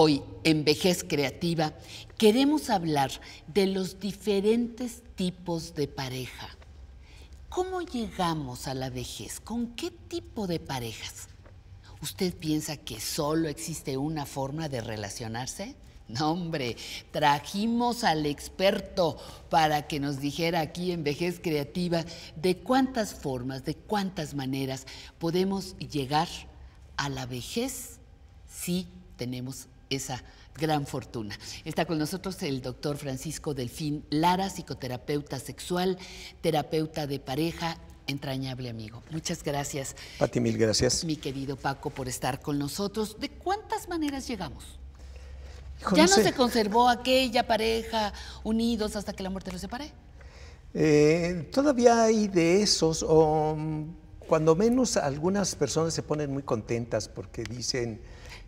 Hoy, en Vejez Creativa, queremos hablar de los diferentes tipos de pareja. ¿Cómo llegamos a la vejez? ¿Con qué tipo de parejas? ¿Usted piensa que solo existe una forma de relacionarse? No, hombre, trajimos al experto para que nos dijera aquí en Vejez Creativa de cuántas formas, de cuántas maneras podemos llegar a la vejez si tenemos esa gran fortuna. Está con nosotros el doctor Francisco Delfín Lara, psicoterapeuta sexual, terapeuta de pareja, entrañable amigo. Muchas gracias. Pati, mil gracias. Mi querido Paco, por estar con nosotros. ¿De cuántas maneras llegamos? ya no, se conservó aquella pareja unidos hasta que la muerte los separe. Eh, todavía hay de esos, o mm, cuando menos algunas personas se ponen muy contentas porque dicen,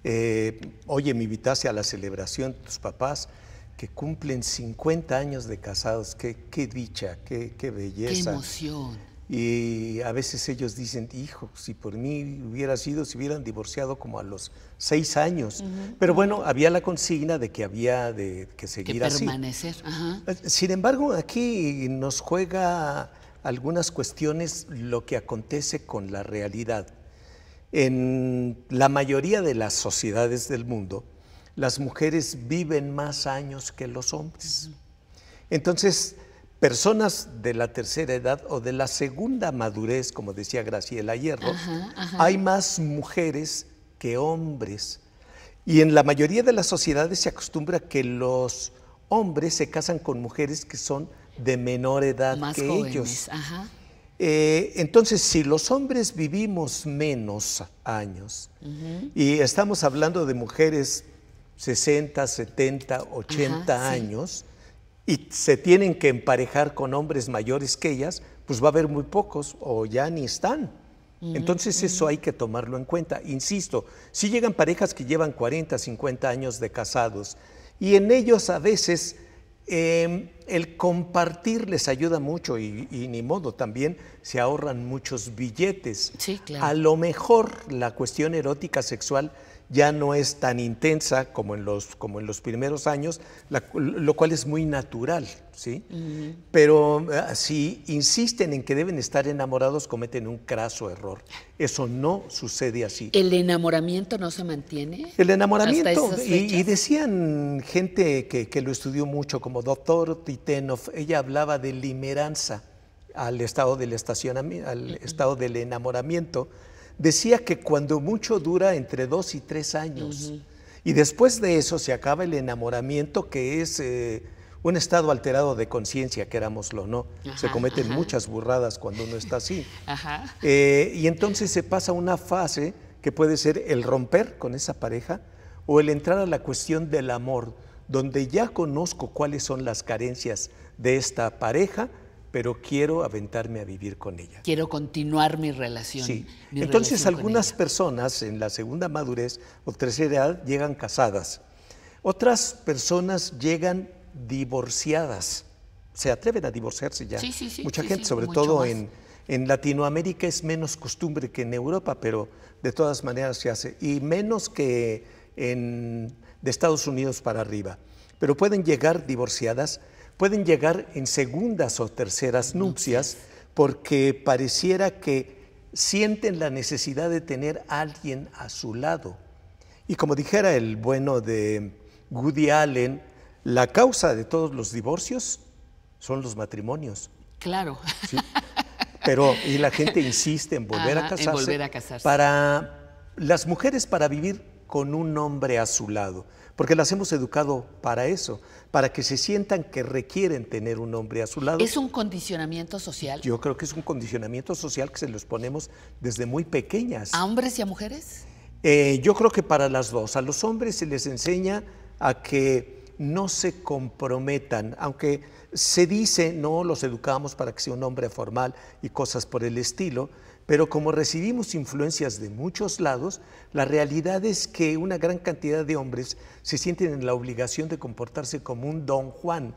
eh, oye, me invitaste a la celebración de tus papás que cumplen 50 años de casados. Qué, qué dicha, qué, qué belleza. Qué emoción. Y a veces ellos dicen, hijo, si por mí hubiera sido, si hubieran divorciado como a los seis años. Pero bueno, había la consigna de que había de que seguir que permanecer. Permanecer. Eh, sin embargo, aquí nos juega algunas cuestiones lo que acontece con la realidad. En la mayoría de las sociedades del mundo, las mujeres viven más años que los hombres. Entonces, personas de la tercera edad o de la segunda madurez, como decía Graciela Hierro, hay más mujeres que hombres. Y en la mayoría de las sociedades se acostumbra que los hombres se casan con mujeres que son de menor edad que ellos. Eh, entonces, si los hombres vivimos menos años y estamos hablando de mujeres 60, 70, 80 años y se tienen que emparejar con hombres mayores que ellas, pues va a haber muy pocos o ya ni están. Entonces eso hay que tomarlo en cuenta. Insisto, si llegan parejas que llevan 40, 50 años de casados y en ellos a veces Em, el compartir les ayuda mucho y, y, ni modo, también se ahorran muchos billetes. A lo mejor la cuestión erótica sexual ya no es tan intensa como en los, como en los primeros años, lo cual es muy natural, ¿sí? Pero ah, si insisten en que deben estar enamorados, cometen un craso error. Eso no sucede así. ¿El enamoramiento no se mantiene? El enamoramiento. Y, decían gente que, lo estudió mucho, como doctor Titenov, ella hablaba de limeranza al estado del, estacionamiento, al estado del enamoramiento decía que cuando mucho dura entre dos y tres años. Y después de eso se acaba el enamoramiento, que es eh, un estado alterado de conciencia, querámoslo, ¿no? se cometen muchas burradas cuando uno está así. Eh, y entonces se pasa una fase que puede ser el romper con esa pareja o el entrar a la cuestión del amor, donde ya conozco cuáles son las carencias de esta pareja pero quiero aventarme a vivir con ella. Quiero continuar mi relación. Sí. Entonces algunas personas en la segunda madurez o tercera edad llegan casadas. Otras personas llegan divorciadas. Se atreven a divorciarse ya. Sí, sí, Mucha gente, sobre todo en, en, Latinoamérica es menos costumbre que en Europa, pero de todas maneras se hace. Y menos que en, de Estados Unidos para arriba. Pero pueden llegar divorciadas pueden llegar en segundas o terceras nupcias porque pareciera que sienten la necesidad de tener a alguien a su lado. Y como dijera el bueno de Woody Allen, la causa de todos los divorcios son los matrimonios. Claro. ¿Sí? Pero y la gente insiste en volver, a casarse en volver a casarse. Para las mujeres para vivir con un hombre a su lado, porque las hemos educado para eso, para que se sientan que requieren tener un hombre a su lado. ¿Es un condicionamiento social? Yo creo que es un condicionamiento social que se los ponemos desde muy pequeñas. ¿A hombres y a mujeres? Eh, yo creo que para las dos. A los hombres se les enseña a que no se comprometan, aunque se dice, no, los educamos para que sea un hombre formal y cosas por el estilo, pero como recibimos influencias de muchos lados, la realidad es que una gran cantidad de hombres se sienten en la obligación de comportarse como un don Juan.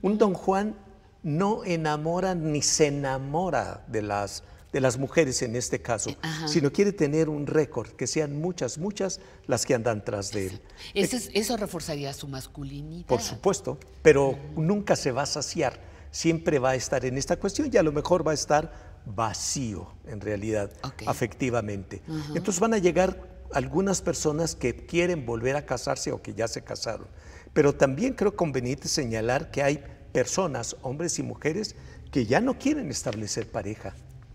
Un don Juan no enamora ni se enamora de las, de las mujeres en este caso, eh, sino quiere tener un récord, que sean muchas, muchas las que andan tras de él. Eso, reforzaría su masculinidad. Por supuesto, pero nunca se va a saciar siempre va a estar en esta cuestión y a lo mejor va a estar vacío, en realidad, afectivamente. Entonces van a llegar algunas personas que quieren volver a casarse o que ya se casaron. Pero también creo conveniente señalar que hay personas, hombres y mujeres, que ya no quieren establecer pareja.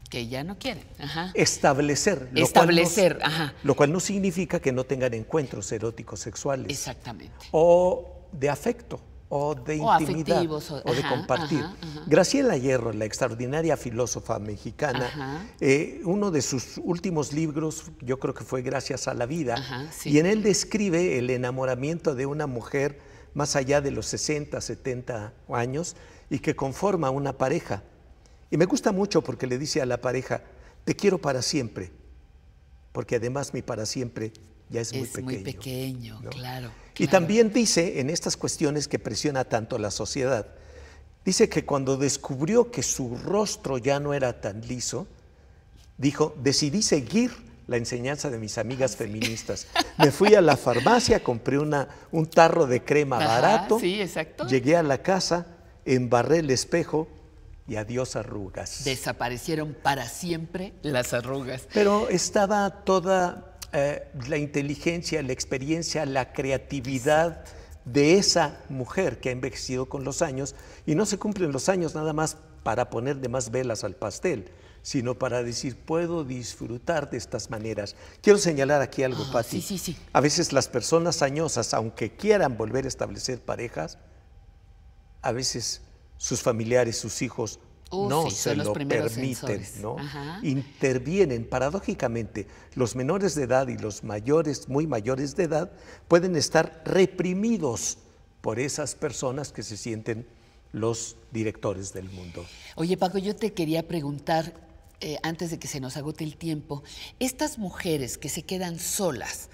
Que ya no quieren. Establecer. Lo establecer, cual Lo cual no significa que no tengan encuentros eróticos sexuales. Exactamente. O de afecto o de intimidad o, de compartir. Graciela Hierro, la extraordinaria filósofa mexicana, eh, uno de sus últimos libros, yo creo que fue Gracias a la vida, y en él describe el enamoramiento de una mujer más allá de los 60, 70 años y que conforma una pareja. Y me gusta mucho porque le dice a la pareja, te quiero para siempre, porque además mi para siempre ya es, muy pequeño. muy pequeño, claro, Y también dice, en estas cuestiones que presiona tanto la sociedad, dice que cuando descubrió que su rostro ya no era tan liso, dijo, decidí seguir la enseñanza de mis amigas ah, feministas. Me fui a la farmacia, compré una, un tarro de crema barato, llegué a la casa, embarré el espejo y adiós arrugas. Desaparecieron para siempre las arrugas. Pero estaba toda eh, la inteligencia, la experiencia, la creatividad de esa mujer que ha envejecido con los años y no se cumplen los años nada más para poner de más velas al pastel, sino para decir, puedo disfrutar de estas maneras. Quiero señalar aquí algo, fácil. Ah, Pati. A veces las personas añosas, aunque quieran volver a establecer parejas, a veces sus familiares, sus hijos, Uh, no se lo permiten, ¿no? Intervienen. Paradójicamente, los menores de edad y los mayores, muy mayores de edad, pueden estar reprimidos por esas personas que se sienten los directores del mundo. Oye, Paco, yo te quería preguntar, eh, antes de que se nos agote el tiempo, estas mujeres que se quedan solas,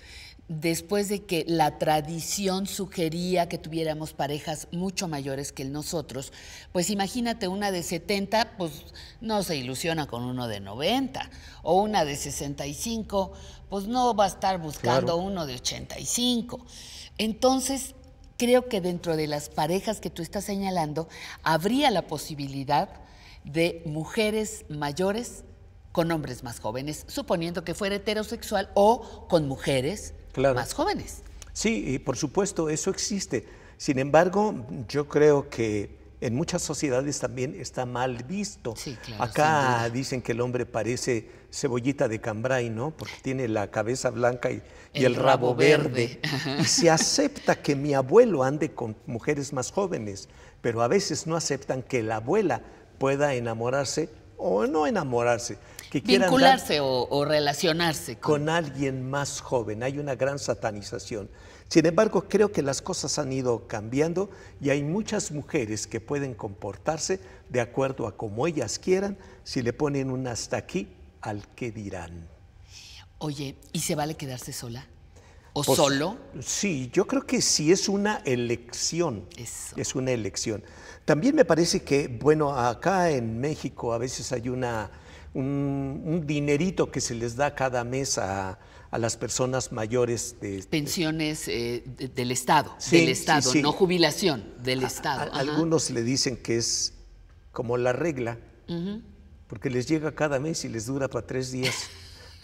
después de que la tradición sugería que tuviéramos parejas mucho mayores que nosotros, pues imagínate una de 70, pues no se ilusiona con uno de 90, o una de 65, pues no va a estar buscando uno de 85. Entonces, creo que dentro de las parejas que tú estás señalando, habría la posibilidad de mujeres mayores con hombres más jóvenes, suponiendo que fuera heterosexual o con mujeres más jóvenes. Sí, y por supuesto, eso existe. Sin embargo, yo creo que en muchas sociedades también está mal visto. Acá dicen que el hombre parece cebollita de cambray, ¿no? Porque tiene la cabeza blanca y el, rabo, verde. Y se acepta que mi abuelo ande con mujeres más jóvenes, pero a veces no aceptan que la abuela pueda enamorarse o no enamorarse que vincularse o, relacionarse con... alguien más joven. Hay una gran satanización. Sin embargo, creo que las cosas han ido cambiando y hay muchas mujeres que pueden comportarse de acuerdo a como ellas quieran si le ponen un hasta aquí al que dirán. Oye, ¿y se vale quedarse sola? ¿O pues, solo? Sí, yo creo que sí es una elección. Es una elección. También me parece que, bueno, acá en México a veces hay una un, dinerito que se les da cada mes a, las personas mayores de este pensiones eh, del estado del estado no jubilación del estado algunos le dicen que es como la regla porque les llega cada mes y les dura para tres días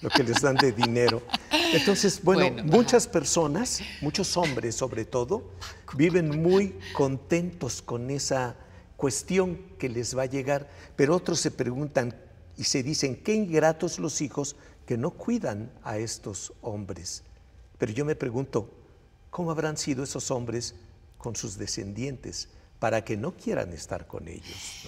lo que les dan de dinero entonces bueno, muchas personas muchos hombres sobre todo viven muy contentos con esa cuestión que les va a llegar pero otros se preguntan y se dicen, qué ingratos los hijos que no cuidan a estos hombres. Pero yo me pregunto, ¿cómo habrán sido esos hombres con sus descendientes para que no quieran estar con ellos?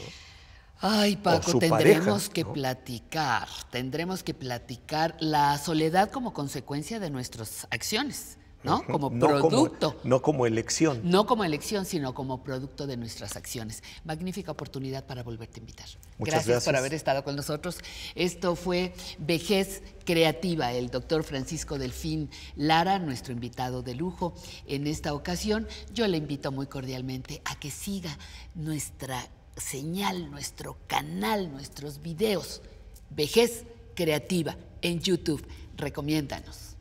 Ay, Paco, tendremos que platicar, tendremos que platicar la soledad como consecuencia de nuestras acciones. ¿no? Como producto. no como elección. No como elección, sino como producto de nuestras acciones. Magnífica oportunidad para volverte a invitar. gracias, gracias. por haber estado con nosotros. Esto fue Vejez Creativa, el doctor Francisco Delfín Lara, nuestro invitado de lujo. En esta ocasión, yo le invito muy cordialmente a que siga nuestra señal, nuestro canal, nuestros videos. Vejez Creativa en YouTube. Recomiéndanos.